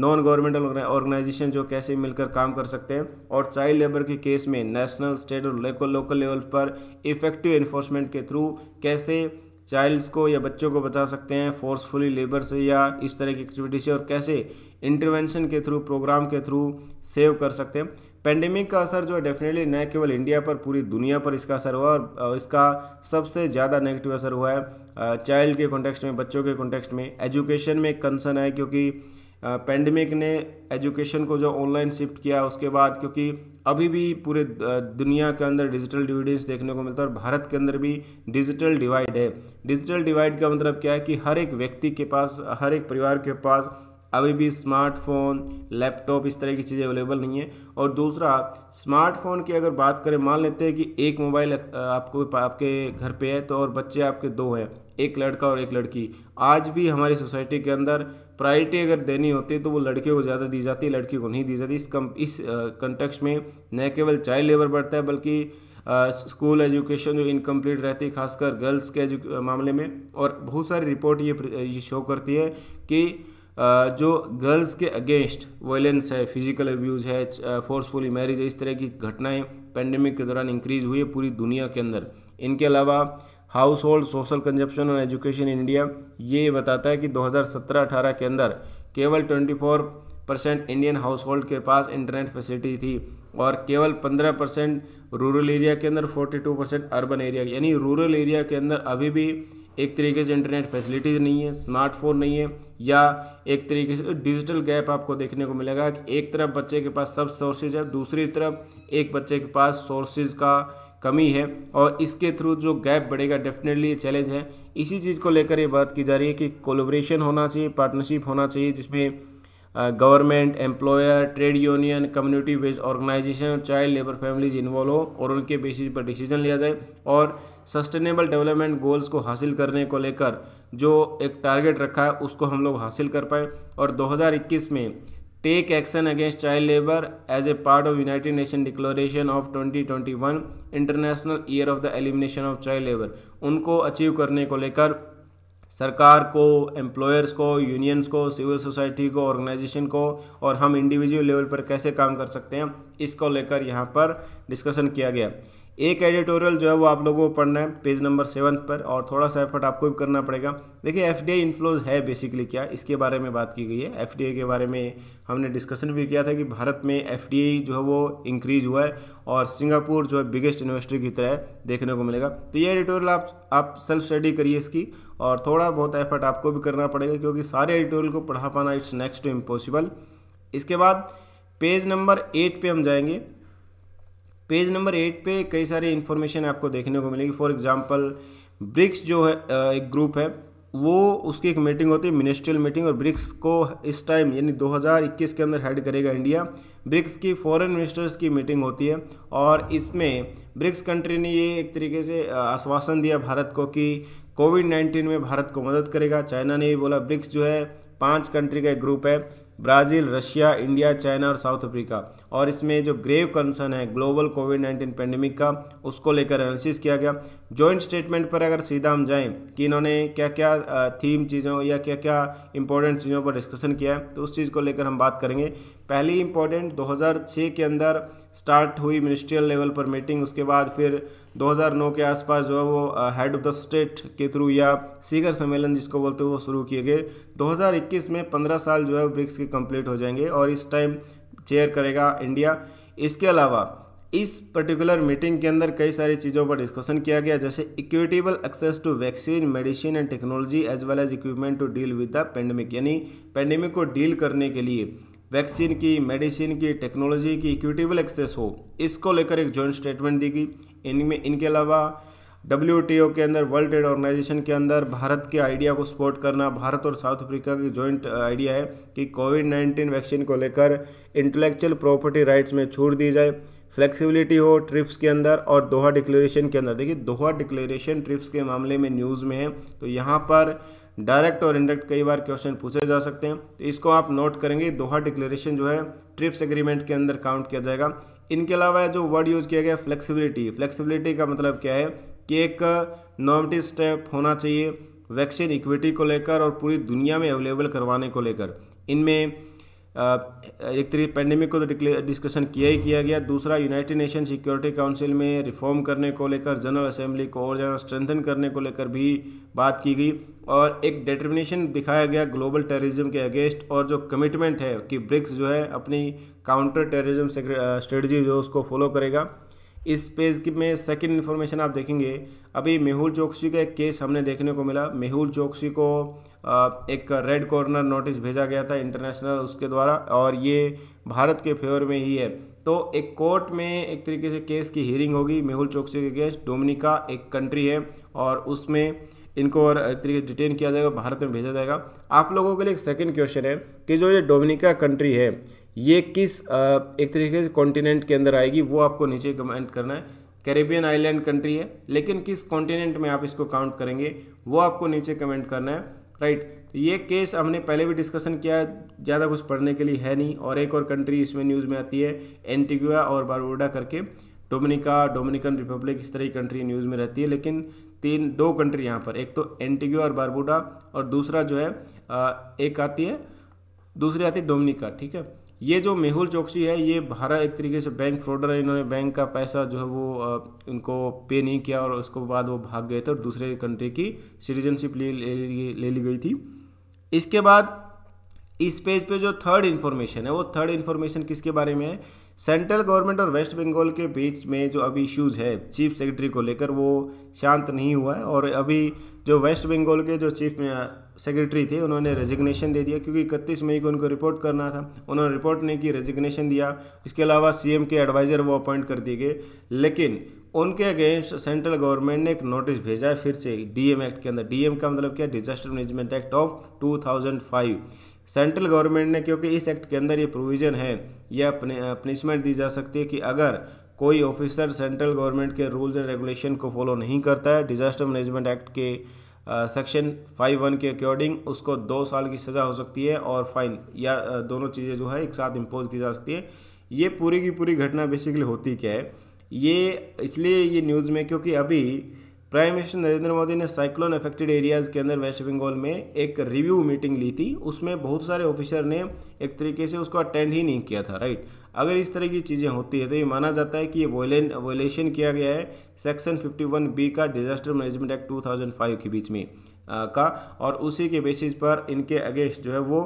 [SPEAKER 1] non governmental organisation जो कैसे मिलकर काम कर सकते हैं और चाइल्ड लेबर के केस में नेशनल स्टेट और लोकल लोकल लेवल पर इफेक्टिव इन्फोर्समेंट के थ्रू कैसे चाइल्ड्स को या बच्चों को बचा सकते हैं फोर्सफुली लेबर से या इस तरह की एक्टिविटी से और कैसे इंटरवेंशन के थ्रू प्रोग्राम के थ्रू सेव कर सकते हैं पेंडेमिक का असर जो है डेफिनेटली न केवल इंडिया पर पूरी दुनिया पर इसका असर हुआ और इसका सबसे ज़्यादा नेगेटिव असर हुआ है चाइल्ड के कॉन्टेक्स्ट में बच्चों के कॉन्टेक्स्ट में एजुकेशन में कंसर्न है क्योंकि पेंडेमिक ने एजुकेशन को जो ऑनलाइन शिफ्ट किया उसके बाद क्योंकि अभी भी पूरे दुनिया के अंदर डिजिटल डिविडेंस देखने को मिलता है और भारत के अंदर भी डिजिटल डिवाइड है डिजिटल डिवाइड का मतलब क्या है कि हर एक व्यक्ति के पास हर एक परिवार के पास अभी भी स्मार्टफोन लैपटॉप इस तरह की चीज़ें अवेलेबल नहीं है और दूसरा स्मार्टफोन की अगर बात करें मान लेते हैं कि एक मोबाइल आपको आपके घर पे है तो और बच्चे आपके दो हैं एक लड़का और एक लड़की आज भी हमारी सोसाइटी के अंदर प्रायोरिटी अगर देनी होती है तो वो लड़के को ज़्यादा दी जाती है लड़की को नहीं दी जाती इस कम इस कंटेक्स में न केवल चाइल्ड लेबर बढ़ता है बल्कि स्कूल uh, एजुकेशन जो इनकम्प्लीट रहती है खासकर गर्ल्स के मामले में और बहुत सारी रिपोर्ट ये ये शो करती है कि uh, जो गर्ल्स के अगेंस्ट वायलेंस है फिजिकल अब्यूज़ है फोर्सफुली मैरिज है इस तरह की घटनाएं पेंडेमिक के दौरान इंक्रीज हुई है पूरी दुनिया के अंदर इनके अलावा हाउस होल्ड सोशल कंजप्शन और एजुकेशन इंडिया ये बताता है कि 2017-18 के अंदर केवल 24 परसेंट इंडियन हाउस होल्ड के पास इंटरनेट फैसिलिटी थी और केवल 15 परसेंट रूरल एरिया के अंदर 42 परसेंट अर्बन एरिया यानी रूरल एरिया के अंदर अभी भी एक तरीके से इंटरनेट फैसिलिटीज़ नहीं है स्मार्टफोन नहीं है या एक तरीके से डिजिटल गैप आपको देखने को मिलेगा कि एक तरफ बच्चे के पास सब सोर्सेज है दूसरी तरफ एक बच्चे के पास सोर्सेज का कमी है और इसके थ्रू जो गैप बढ़ेगा डेफिनेटली ये चैलेंज है इसी चीज़ को लेकर ये बात की जा रही है कि कोलोब्रेशन होना चाहिए पार्टनरशिप होना चाहिए जिसमें government employer trade union community based organisation child labour families involve हो और उनके बेसिस पर डिसीजन लिया जाए और सस्टेनेबल डेवलपमेंट गोल्स को हासिल करने को लेकर जो एक टारगेट रखा है उसको हम लोग हासिल कर पाएँ और 2021 में take action against child labour as a part of United Nation declaration of 2021 international year of the elimination of child labour उनको अचीव करने को लेकर सरकार को एम्प्लॉयर्स को यूनियंस को सिविल सोसाइटी को ऑर्गेनाइजेशन को और हम इंडिविजुअल लेवल पर कैसे काम कर सकते हैं इसको लेकर यहाँ पर डिस्कशन किया गया एक एडिटोरियल जो है वो आप लोगों को पढ़ना है पेज नंबर सेवन पर और थोड़ा सा एफर्ट आपको भी करना पड़ेगा देखिए एफ डी इन्फ्लोज है बेसिकली क्या इसके बारे में बात की गई है एफ के बारे में हमने डिस्कशन भी किया था कि भारत में एफ जो है वो इंक्रीज हुआ है और सिंगापुर जो है बिगेस्ट इन्वेस्टर की तरह देखने को मिलेगा तो ये एडिटोरियल आप आप सेल्फ स्टडी करिए इसकी और थोड़ा बहुत एफर्ट आपको भी करना पड़ेगा क्योंकि सारे एडिटोरियल को पढ़ा पाना इट्स नेक्स्ट टू इम्पॉसिबल इसके बाद पेज नंबर एट पे हम जाएंगे पेज नंबर एट पे कई सारी इन्फॉर्मेशन आपको देखने को मिलेगी फॉर एग्जांपल ब्रिक्स जो है एक ग्रुप है वो उसकी एक मीटिंग होती है मिनिस्ट्रियल मीटिंग और ब्रिक्स को इस टाइम यानी 2021 के अंदर हेड करेगा इंडिया ब्रिक्स की फॉरेन मिनिस्टर्स की मीटिंग होती है और इसमें ब्रिक्स कंट्री ने ये एक तरीके से आश्वासन दिया भारत को कि कोविड नाइन्टीन में भारत को मदद करेगा चाइना ने भी बोला ब्रिक्स जो है पाँच कंट्री का एक ग्रुप है ब्राज़ील रशिया इंडिया चाइना और साउथ अफ्रीका और इसमें जो ग्रेव कंसर्न है ग्लोबल कोविड नाइन्टीन पेंडेमिक का उसको लेकर एनालिसिस किया गया जॉइंट स्टेटमेंट पर अगर सीधा हम जाएं कि इन्होंने क्या क्या थीम चीज़ों या क्या क्या इंपॉर्टेंट चीज़ों पर डिस्कशन किया है तो उस चीज़ को लेकर हम बात करेंगे पहली इंपॉर्टेंट दो के अंदर स्टार्ट हुई मिनिस्ट्रियल लेवल पर मीटिंग उसके बाद फिर 2009 के आसपास जो है वो हेड ऑफ द स्टेट के थ्रू या सीगर सम्मेलन जिसको बोलते हैं वो शुरू किए गए 2021 में 15 साल जो है ब्रिक्स के कंप्लीट हो जाएंगे और इस टाइम चेयर करेगा इंडिया इसके अलावा इस पर्टिकुलर मीटिंग के अंदर कई सारी चीज़ों पर डिस्कशन किया गया जैसे equitable access to vaccine medicine and technology as well as equipment to deal with the pandemic यानी पेंडेमिक को डील करने के लिए वैक्सीन की मेडिसिन की टेक्नोलॉजी की इक्विटेबल एक्सेस हो इसको लेकर एक जॉइंट स्टेटमेंट दी गई इनमें इनके अलावा डब्ल्यू के अंदर वर्ल्ड ट्रेड ऑर्गेनाइजेशन के अंदर भारत के आइडिया को सपोर्ट करना भारत और साउथ अफ्रीका की जॉइंट आइडिया है कि कोविड नाइन्टीन वैक्सीन को लेकर इंटेलेक्चुअल प्रॉपर्टी राइट्स में छूट दी जाए फ्लेक्सिबिलिटी हो ट्रिप्स के अंदर और दोहा डिक्लेरेशन के अंदर देखिए दोहा डिक्लेरेशन ट्रिप्स के मामले में न्यूज़ में है तो यहाँ पर डायरेक्ट और इंडायरेक्ट कई बार क्वेश्चन पूछे जा सकते हैं तो इसको आप नोट करेंगे दोहा डिक्लेरेशन जो है ट्रिप्स एग्रीमेंट के अंदर काउंट किया जाएगा इनके अलावा जो वर्ड यूज़ किया गया फ्लेक्सिबिलिटी फ्लेक्सिबिलिटी का मतलब क्या है कि एक नॉमिटिव स्टेप होना चाहिए वैक्सीन इक्विटी को लेकर और पूरी दुनिया में अवेलेबल करवाने को लेकर इनमें एक तरीके पेंडेमिक को तो डिस्कशन किया ही किया गया दूसरा यूनाइटेड नेशन सिक्योरिटी काउंसिल में रिफॉर्म करने को लेकर जनरल असेंबली को और ज़्यादा स्ट्रेंथन करने को लेकर भी बात की गई और एक डिटर्मिनेशन दिखाया गया ग्लोबल टेररिज्म के अगेंस्ट और जो कमिटमेंट है कि ब्रिक्स जो है अपनी काउंटर टेररिज्म स्ट्रेटजी जो उसको फॉलो करेगा इस पेज में सेकेंड इन्फॉर्मेशन आप देखेंगे अभी मेहुल चौकसी का एक केस हमने देखने को मिला मेहुल चौकसी को एक रेड कॉर्नर नोटिस भेजा गया था इंटरनेशनल उसके द्वारा और ये भारत के फेवर में ही है तो एक कोर्ट में एक तरीके से केस की हियरिंग होगी मेहुल चौकसी के अगेंस्ट डोमिनिका एक कंट्री है और उसमें इनको और एक तरीके से डिटेन किया जाएगा भारत में भेजा जाएगा आप लोगों के लिए एक सेकेंड क्वेश्चन है कि जो ये डोमिनिका कंट्री है ये किस एक तरीके से कॉन्टिनेंट के अंदर आएगी वो आपको नीचे कमेंट करना है कैरेबियन आइलैंड कंट्री है लेकिन किस कॉन्टिनेंट में आप इसको काउंट करेंगे वो आपको नीचे कमेंट करना है राइट तो ये केस हमने पहले भी डिस्कशन किया ज़्यादा कुछ पढ़ने के लिए है नहीं और एक और कंट्री इसमें न्यूज़ में आती है एंटीगुआ और बारबोडा करके डोमिनिका डोमिनिकन रिपब्लिक इस तरह की कंट्री न्यूज़ में रहती है लेकिन तीन दो कंट्री यहाँ पर एक तो एंटीगुआ और बारबोडा और दूसरा जो है एक आती है दूसरी आती है डोमिनिका ठीक है ये जो मेहुल चौकसी है ये भारत एक तरीके से बैंक फ्रॉडर है इन्होंने बैंक का पैसा जो है वो इनको पे नहीं किया और उसके बाद वो भाग गए थे और दूसरे कंट्री की सिटीजनशिप ले ले ली गई थी इसके बाद इस पेज पे जो थर्ड इन्फॉर्मेशन है वो थर्ड इन्फॉर्मेशन किसके बारे में है सेंट्रल गवर्नमेंट और वेस्ट बंगाल के बीच में जो अभी इश्यूज़ है चीफ सेक्रेटरी को लेकर वो शांत नहीं हुआ है और अभी जो वेस्ट बंगाल के जो चीफ सेक्रेटरी थे उन्होंने रेजिग्नेशन दे दिया क्योंकि इकतीस मई को उनको रिपोर्ट करना था उन्होंने रिपोर्ट नहीं की रेजिग्नेशन दिया इसके अलावा सी के एडवाइज़र वो अपॉइंट कर दिए गए लेकिन उनके अगेंस्ट सेंट्रल गवर्नमेंट ने एक नोटिस भेजा है फिर से डीएम एक्ट के अंदर डीएम का मतलब क्या disaster management act of 2005 central government ने क्योंकि इस एक्ट के अंदर ये प्रोविज़न है यह पनिशमेंट दी जा सकती है कि अगर कोई ऑफिसर सेंट्रल गवर्नमेंट के रूल्स एंड रेगुलेशन को फॉलो नहीं करता है डिजास्टर मैनेजमेंट एक्ट के सेक्शन फाइव वन के अकॉर्डिंग उसको दो साल की सज़ा हो सकती है और फाइन या दोनों चीज़ें जो है एक साथ इम्पोज की जा सकती है ये पूरी की पूरी घटना बेसिकली होती क्या है ये इसलिए ये न्यूज़ में क्योंकि अभी प्राइम मिनिस्टर नरेंद्र मोदी ने साइक्लोन अफेक्टेड एरियाज़ के अंदर वेस्ट बंगाल में एक रिव्यू मीटिंग ली थी उसमें बहुत सारे ऑफिसर ने एक तरीके से उसको अटेंड ही नहीं किया था राइट अगर इस तरह की चीज़ें होती है तो ये माना जाता है कि ये वोलेशन किया गया है सेक्शन 51 बी का डिजास्टर मैनेजमेंट एक्ट 2005 के बीच में आ, का और उसी के बेसिस पर इनके अगेंस्ट जो है वो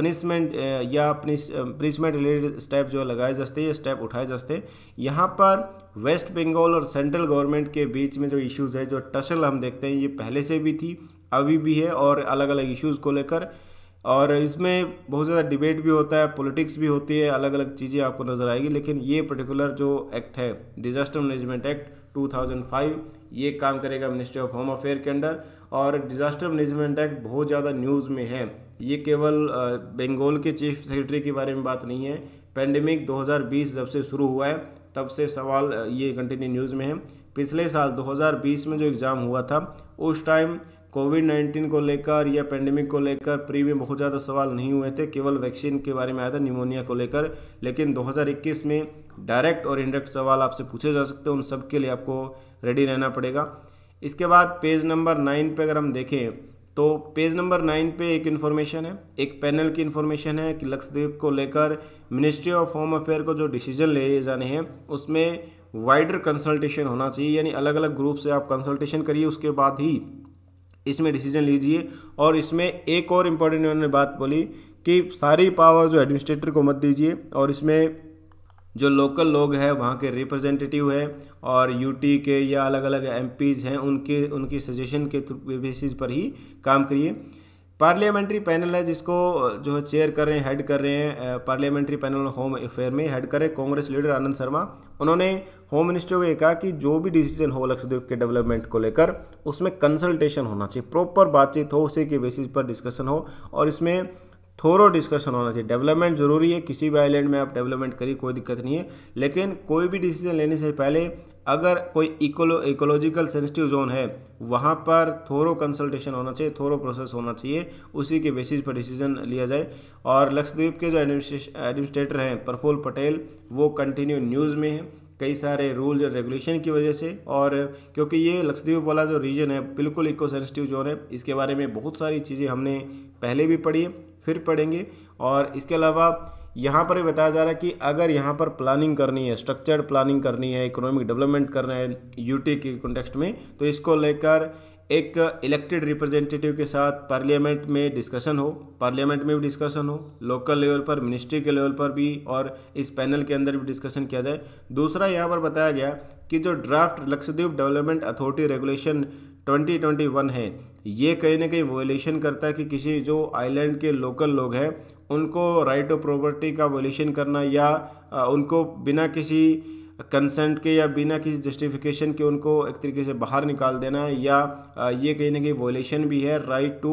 [SPEAKER 1] पनिशमेंट या पनिशमेंट रिलेटेड स्टेप जो लगाए जाते हैं स्टेप उठाए जाते हैं यहाँ पर वेस्ट बंगाल और सेंट्रल गवर्नमेंट के बीच में जो इश्यूज़ है जो टसल हम देखते हैं ये पहले से भी थी अभी भी है और अलग अलग इश्यूज़ को लेकर और इसमें बहुत ज़्यादा डिबेट भी होता है पॉलिटिक्स भी होती है अलग अलग चीज़ें आपको नज़र आएगी लेकिन ये पर्टिकुलर जो एक्ट है डिज़ास्टर मैनेजमेंट एक्ट 2005 ये काम करेगा मिनिस्ट्री ऑफ होम अफेयर के अंडर और डिजास्टर मैनेजमेंट एक्ट बहुत ज़्यादा न्यूज़ में है ये केवल बंगाल के चीफ सेक्रेटरी के बारे में बात नहीं है पेंडेमिक 2020 जब से शुरू हुआ है तब से सवाल ये कंटिन्यू न्यूज़ में है पिछले साल 2020 में जो एग्ज़ाम हुआ था उस टाइम कोविड नाइन्टीन को लेकर या पेंडेमिक को लेकर प्री में बहुत ज़्यादा सवाल नहीं हुए थे केवल वैक्सीन के बारे में आया था निमोनिया को लेकर लेकिन 2021 में डायरेक्ट और इनडायरेक्ट सवाल आपसे पूछे जा सकते हैं उन सब के लिए आपको रेडी रहना पड़ेगा इसके बाद पेज नंबर नाइन पर अगर हम देखें तो पेज नंबर नाइन पे एक इन्फॉर्मेशन है एक पैनल की इन्फॉर्मेशन है कि लक्षद्वीप को लेकर मिनिस्ट्री ऑफ होम अफेयर को जो डिसीजन लिए जाने हैं उसमें वाइडर कंसल्टेशन होना चाहिए यानी अलग अलग ग्रुप से आप कंसल्टेशन करिए उसके बाद ही इसमें डिसीजन लीजिए और इसमें एक और इम्पोर्टेंट उन्होंने बात बोली कि सारी पावर जो एडमिनिस्ट्रेटर को मत दीजिए और इसमें जो लोकल लोग हैं वहाँ के रिप्रेजेंटेटिव हैं और यूटी के या अलग अलग एमपीज़ हैं उनके उनकी सजेशन के बेसिस पर ही काम करिए पार्लियामेंट्री पैनल है जिसको जो है चेयर कर रहे हैं हेड कर रहे हैं पार्लियामेंट्री पैनल होम अफेयर में हेड कर रहे कांग्रेस लीडर आनंद शर्मा उन्होंने होम मिनिस्टर को यह कहा कि जो भी डिसीजन हो लक्षद्वीप के डेवलपमेंट को लेकर उसमें कंसल्टेशन होना चाहिए प्रॉपर बातचीत हो उसी के बेसिस पर डिस्कशन हो और इसमें थोरो डिस्कशन होना चाहिए डेवलपमेंट जरूरी है किसी भी आइलैंड में आप डेवलपमेंट करिए कोई दिक्कत नहीं है लेकिन कोई भी डिसीजन लेने से पहले अगर कोई इकोलो इकोलॉजिकल सेंसिटिव जोन है वहाँ पर थोरो कंसल्टेशन होना चाहिए थोरो प्रोसेस होना चाहिए उसी के बेसिस पर डिसीजन लिया जाए और लक्षद्वीप के जो एडमिनिस्ट्रेटर हैं प्रफुल पटेल वो कंटिन्यू न्यूज़ में हैं कई सारे रूल्स और रेगुलेशन की वजह से और क्योंकि ये लक्षद्वीप वाला जो रीजन है बिल्कुल इको सेंसिटिव जोन है इसके बारे में बहुत सारी चीज़ें हमने पहले भी पढ़ी है फिर पढ़ेंगे और इसके अलावा यहाँ पर बताया जा रहा है कि अगर यहाँ पर प्लानिंग करनी है स्ट्रक्चर्ड प्लानिंग करनी है इकोनॉमिक डेवलपमेंट करना है यूटी के कॉन्टेक्स्ट में तो इसको लेकर एक इलेक्टेड रिप्रेजेंटेटिव के साथ पार्लियामेंट में डिस्कशन हो पार्लियामेंट में भी डिस्कशन हो लोकल लेवल पर मिनिस्ट्री के लेवल पर भी और इस पैनल के अंदर भी डिस्कशन किया जाए दूसरा यहाँ पर बताया गया कि जो draft Lakshadweep development authority regulation 2021 है ये कहीं ना कहीं वोलेशन करता है कि किसी जो आइलैंड के लोकल लोग हैं उनको राइट ऑफ प्रॉपर्टी का वॉल्यूशन करना या उनको बिना किसी कंसेंट के या बिना किसी जस्टिफिकेशन के उनको एक तरीके से बाहर निकाल देना या ये कहीं ना कहीं वॉलेशन भी है राइट टू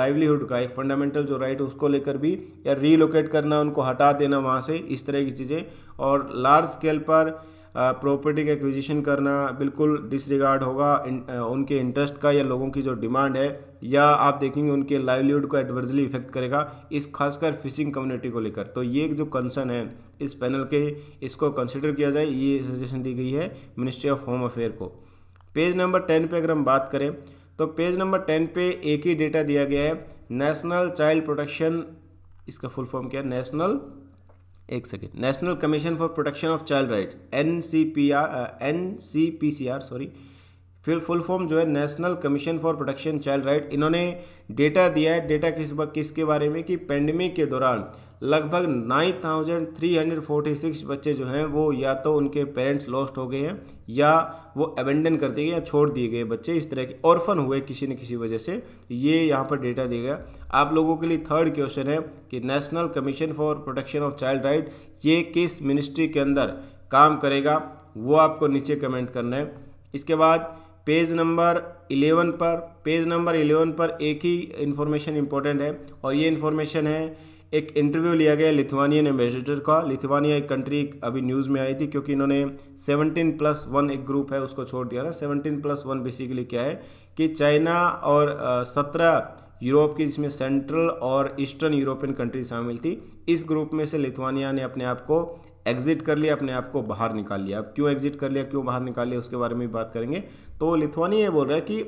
[SPEAKER 1] लाइवलीहुड का एक फंडामेंटल जो राइट उसको लेकर भी या रीलोकेट करना उनको हटा देना वहाँ से इस तरह की चीज़ें और लार्ज स्केल पर प्रॉपर्टी का एक्विजिशन करना बिल्कुल डिसरिगार्ड होगा इन, उनके इंटरेस्ट का या लोगों की जो डिमांड है या आप देखेंगे उनके लाइवलीहुड को एडवर्सली इफेक्ट करेगा इस खासकर फिशिंग कम्युनिटी को लेकर तो ये जो कंसर्न है इस पैनल के इसको कंसिडर किया जाए ये सजेशन दी गई है मिनिस्ट्री ऑफ होम अफेयर को पेज नंबर टेन पर अगर हम बात करें तो पेज नंबर टेन पे एक ही डेटा दिया गया है नेशनल चाइल्ड प्रोटेक्शन इसका फुल फॉर्म क्या है नेशनल एक second national commission for protection of child right N C P R N C P C R sorry फिर फुल फॉर्म जो है national commission for protection child right इन्होंने data दिया है डेटा किस किसके बारे में कि पेंडेमिक के दौरान लगभग 9,346 बच्चे जो हैं वो या तो उनके पेरेंट्स लॉस्ट हो गए हैं या वो अबेंडन कर दिए गए या छोड़ दिए गए बच्चे इस तरह के ऑर्फन हुए किसी न किसी वजह से ये यहाँ पर डेटा दिया गया आप लोगों के लिए थर्ड क्वेश्चन है कि national commission for protection of child right ये किस मिनिस्ट्री के अंदर काम करेगा वो आपको नीचे कमेंट करना है इसके बाद पेज नंबर 11 पर पेज नंबर 11 पर एक ही इन्फॉर्मेशन इम्पोर्टेंट है और ये इन्फॉर्मेशन है एक इंटरव्यू लिया गया लिथुआनियन एम्बेसडर का लिथुआनिया एक कंट्री अभी न्यूज़ में आई थी क्योंकि इन्होंने 17 प्लस वन एक ग्रुप है उसको छोड़ दिया था 17 प्लस वन बेसिकली क्या है कि चाइना और सत्रह यूरोप की जिसमें सेंट्रल और ईस्टर्न यूरोपियन कंट्री शामिल थी इस ग्रुप में से लिथुआनिया ने अपने आप को एग्जिट कर लिया अपने आप को बाहर निकाल लिया अब क्यों एग्जिट कर लिया क्यों बाहर निकाल लिया उसके बारे में भी बात करेंगे तो लिथुआनिया ये बोल रहा है कि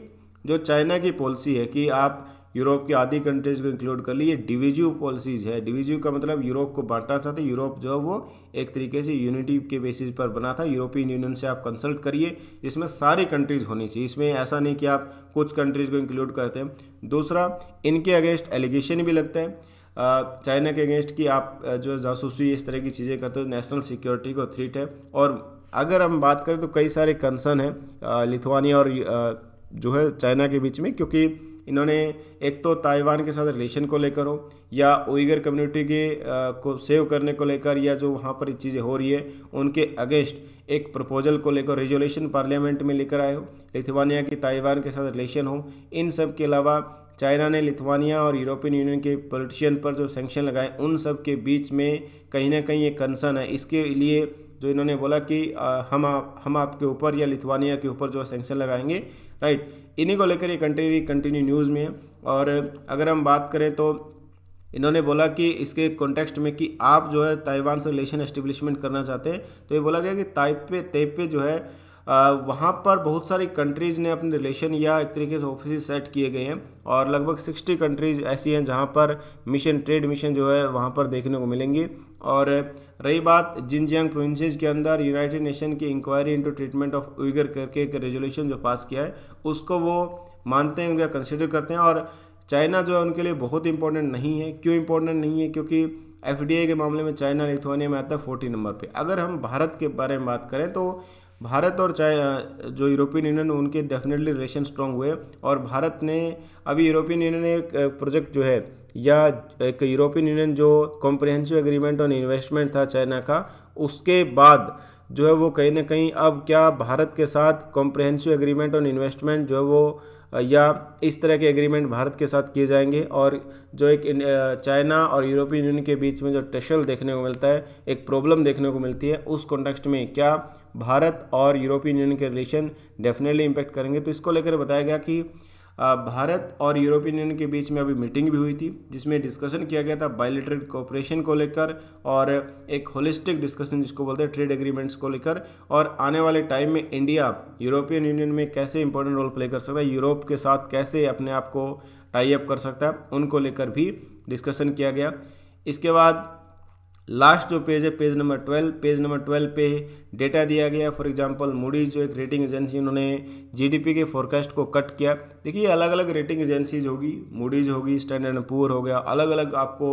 [SPEAKER 1] जो चाइना की पॉलिसी है कि आप यूरोप की आधी कंट्रीज को इंक्लूड कर ली ये डिविजिव पॉलिसीज़ है डिविजिव का मतलब यूरोप को बांटना चाहते तो यूरोप जो है वो एक तरीके से यूनिटी के बेसिस पर बना था यूरोपियन यूनियन से आप कंसल्ट करिए इसमें सारी कंट्रीज़ होनी चाहिए इसमें ऐसा नहीं कि आप कुछ कंट्रीज़ को इंक्लूड करते हैं दूसरा इनके अगेंस्ट एलिगेशन भी लगता है चाइना के अगेंस्ट कि आप जो है जासूसी इस तरह की चीज़ें करते हो नेशनल सिक्योरिटी को थ्रीट है और अगर हम बात करें तो कई सारे कंसर्न हैं लिथुआनिया और जो है चाइना के बीच में क्योंकि इन्होंने एक तो ताइवान के साथ रिलेशन को लेकर हो या उइगर कम्युनिटी के आ, को सेव करने को लेकर या जो वहाँ पर चीज़ें हो रही है उनके अगेंस्ट एक प्रपोजल को लेकर रेजोल्यूशन पार्लियामेंट में लेकर आए हो लिथवानिया की ताइवान के साथ रिलेशन हो इन सब के अलावा चाइना ने लिथवानिया और यूरोपियन यूनियन के पोलिटिशियन पर जो सेंक्शन लगाए उन सब के बीच में कहीं ना कहीं ये कंसर्न है इसके लिए जो इन्होंने बोला कि आ, हम आप हम आपके ऊपर या लिथुआनिया के ऊपर जो सेंक्शन लगाएंगे राइट इन्हीं को लेकर ये कंट्री कंटिन्यू न्यूज़ में है और अगर हम बात करें तो इन्होंने बोला कि इसके कॉन्टेक्स्ट में कि आप जो है ताइवान से रिलेशन एस्टेब्लिशमेंट करना चाहते हैं तो ये बोला गया कि ताइपे तेपे जो है वहाँ पर बहुत सारी कंट्रीज़ ने अपने रिलेशन या एक तरीके से ऑफिस सेट किए गए हैं और लगभग सिक्सटी कंट्रीज़ ऐसी हैं जहाँ पर मिशन ट्रेड मिशन जो है वहाँ पर देखने को मिलेंगी और रही बात जिनजियांग प्रोविंसेज के अंदर यूनाइटेड नेशन की inquiry into treatment of Uyghur करके एक रेजोल्यूशन जो पास किया है उसको वो मानते हैं उनका कंसिडर करते हैं और चाइना जो है उनके लिए बहुत इंपॉर्टेंट नहीं है क्यों इंपॉर्टेंट नहीं है क्योंकि एफ के मामले में चाइना लिथुआनिया में आता है फोर्टी नंबर पर अगर हम भारत के बारे में बात करें तो भारत और चाइ जो यूरोपियन यूनियन उनके डेफिनेटली रिलेशन स्ट्रॉन्ग हुए और भारत ने अभी यूरोपियन यूनियन ने एक प्रोजेक्ट जो है या एक यूरोपियन यूनियन जो कॉम्प्रिहेंसिव एग्रीमेंट ऑन इन्वेस्टमेंट था चाइना का उसके बाद जो है वो कहीं ना कहीं अब क्या भारत के साथ कॉम्प्रिहेंसिव एग्रीमेंट ऑन इन्वेस्टमेंट जो है वो या इस तरह के एग्रीमेंट भारत के साथ किए जाएंगे और जो एक चाइना और यूरोपियन यूनियन के बीच में जो टेशल देखने को मिलता है एक प्रॉब्लम देखने को मिलती है उस कॉन्टेक्स्ट में क्या भारत और यूरोपियन यूनियन के रिलेशन डेफिनेटली इम्पेक्ट करेंगे तो इसको लेकर बताया गया कि भारत और यूरोपियन यूनियन के बीच में अभी मीटिंग भी हुई थी जिसमें डिस्कशन किया गया था बायोलिटरल कॉपरेशन को लेकर और एक होलिस्टिक डिस्कशन जिसको बोलते हैं ट्रेड एग्रीमेंट्स को लेकर और आने वाले टाइम में इंडिया यूरोपियन यूनियन में कैसे इंपॉर्टेंट रोल प्ले कर सकता है यूरोप के साथ कैसे अपने आप को टाई अप कर सकता है उनको लेकर भी डिस्कशन किया गया इसके बाद लास्ट जो पेज है page number twelve page number twelve पे डेटा दिया गया फॉर एग्जांपल मूडीज जो एक रेटिंग एजेंसी उन्होंने जीडीपी के फोरकास्ट को कट किया देखिए अलग अलग रेटिंग एजेंसीज होगी मूडीज होगी स्टैंडर्ड एंड पुअर हो गया अलग अलग आपको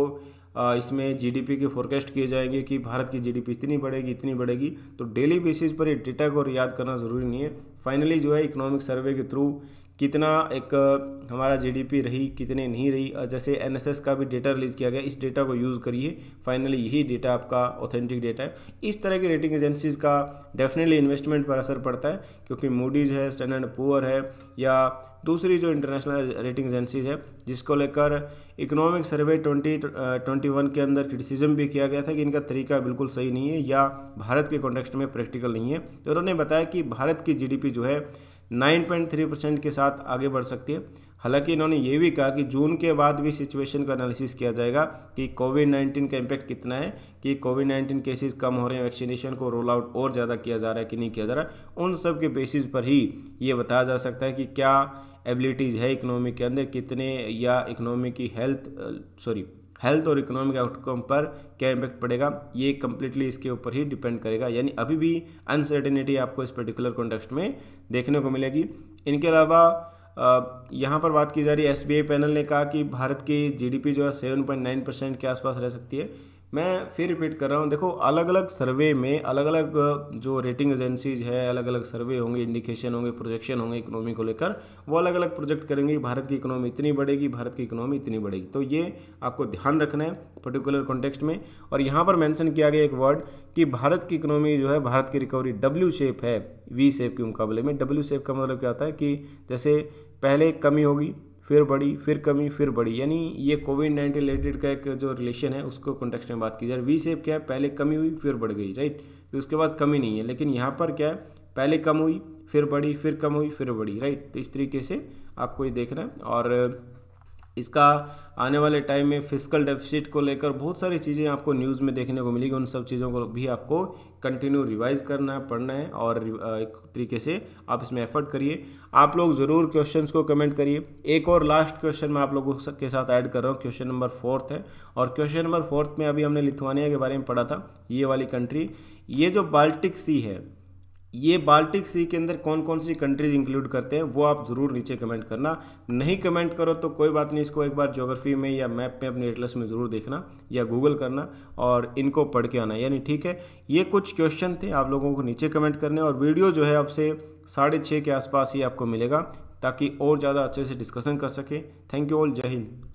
[SPEAKER 1] इसमें जीडीपी के फोरकास्ट किए जाएंगे कि भारत की जीडीपी इतनी बढ़ेगी इतनी बढ़ेगी तो डेली बेसिस पर ये डेटा को याद करना ज़रूरी नहीं है फाइनली जो है इकोनॉमिक सर्वे के थ्रू कितना एक हमारा जीडीपी रही कितने नहीं रही जैसे एनएसएस का भी डेटा रिलीज किया गया इस डेटा को यूज़ करिए फाइनली यही डेटा आपका ऑथेंटिक डेटा है इस तरह की रेटिंग एजेंसीज़ का डेफिनेटली इन्वेस्टमेंट पर असर पड़ता है क्योंकि मूडीज़ है स्टैंडर्ड पुअर है या दूसरी जो इंटरनेशनल रेटिंग एजेंसीज है जिसको लेकर economic survey twenty twenty one के अंदर क्रिटिसिज्म भी किया गया था कि इनका तरीका बिल्कुल सही नहीं है या भारत के कॉन्टेक्स्ट में प्रैक्टिकल नहीं है तो उन्होंने बताया कि भारत की जीडीपी जो है 9.3 परसेंट के साथ आगे बढ़ सकती है हालांकि इन्होंने ये भी कहा कि जून के बाद भी सिचुएशन का एनालिसिस किया जाएगा कि कोविड 19 का इम्पैक्ट कितना है कि कोविड 19 केसेस कम हो रहे हैं वैक्सीनेशन को रोल आउट और ज़्यादा किया जा रहा है कि नहीं किया जा रहा है उन सब के बेसिस पर ही ये बताया जा सकता है कि क्या एबिलिटीज़ है इकनॉमी के अंदर कितने या इकनॉमी की हेल्थ सॉरी हेल्थ और इकोनॉमिक आउटकम पर क्या इम्पैक्ट पड़ेगा ये कम्प्लीटली इसके ऊपर ही डिपेंड करेगा यानी अभी भी अनसर्टेनिटी आपको इस पर्टिकुलर कॉन्टेक्स्ट में देखने को मिलेगी इनके अलावा यहाँ पर बात की जा रही है एस पैनल ने कहा कि भारत की जीडीपी जो है सेवन पॉइंट नाइन परसेंट के आसपास रह सकती है मैं फिर रिपीट कर रहा हूँ देखो अलग अलग सर्वे में अलग अलग जो रेटिंग एजेंसीज है अलग अलग सर्वे होंगे इंडिकेशन होंगे प्रोजेक्शन होंगे इकोनॉमी को लेकर वो अलग अलग प्रोजेक्ट करेंगे भारत की इकोनॉमी इतनी बढ़ेगी भारत की इकोनॉमी इतनी बढ़ेगी तो ये आपको ध्यान रखना है पर्टिकुलर कॉन्टेक्स्ट में और यहाँ पर मैंसन किया गया एक वर्ड कि भारत की इकोनॉमी जो है भारत की रिकवरी डब्ल्यू शेप है वी शेप के मुकाबले में डब्ल्यू शेप का मतलब क्या होता है कि जैसे पहले कमी होगी फिर बढ़ी फिर कमी फिर बढ़ी यानी ये कोविड नाइन्टीन रिलेटेड का एक जो रिलेशन है उसको कॉन्टेक्स्ट में बात की जाए वी सेप क्या है पहले कमी हुई फिर बढ़ गई राइट तो उसके बाद कमी नहीं है लेकिन यहाँ पर क्या है पहले कम हुई फिर बढ़ी फिर कम हुई फिर बढ़ी राइट तो इस तरीके से आपको ये देखना है और इसका आने वाले टाइम में फिजिकल डेफिसिट को लेकर बहुत सारी चीज़ें आपको न्यूज़ में देखने को मिलेगी उन सब चीज़ों को भी आपको कंटिन्यू रिवाइज करना है पढ़ना है और एक तरीके से आप इसमें एफर्ट करिए आप लोग ज़रूर क्वेश्चन को कमेंट करिए एक और लास्ट क्वेश्चन मैं आप लोगों के साथ ऐड कर रहा हूँ क्वेश्चन नंबर फोर्थ है और क्वेश्चन नंबर फोर्थ में अभी हमने लिथुआनिया के बारे में पढ़ा था ये वाली कंट्री ये जो बाल्टिक सी है ये बाल्टिक सी के अंदर कौन कौन सी कंट्रीज इंक्लूड करते हैं वो आप ज़रूर नीचे कमेंट करना नहीं कमेंट करो तो कोई बात नहीं इसको एक बार ज्योग्राफी में या मैप में अपने एटलस में ज़रूर देखना या गूगल करना और इनको पढ़ के आना यानी ठीक है ये कुछ क्वेश्चन थे आप लोगों को नीचे कमेंट करने और वीडियो जो है आपसे साढ़े छः के आसपास ही आपको मिलेगा ताकि और ज़्यादा अच्छे से डिस्कशन कर सके थैंक यू ऑल जय हिंद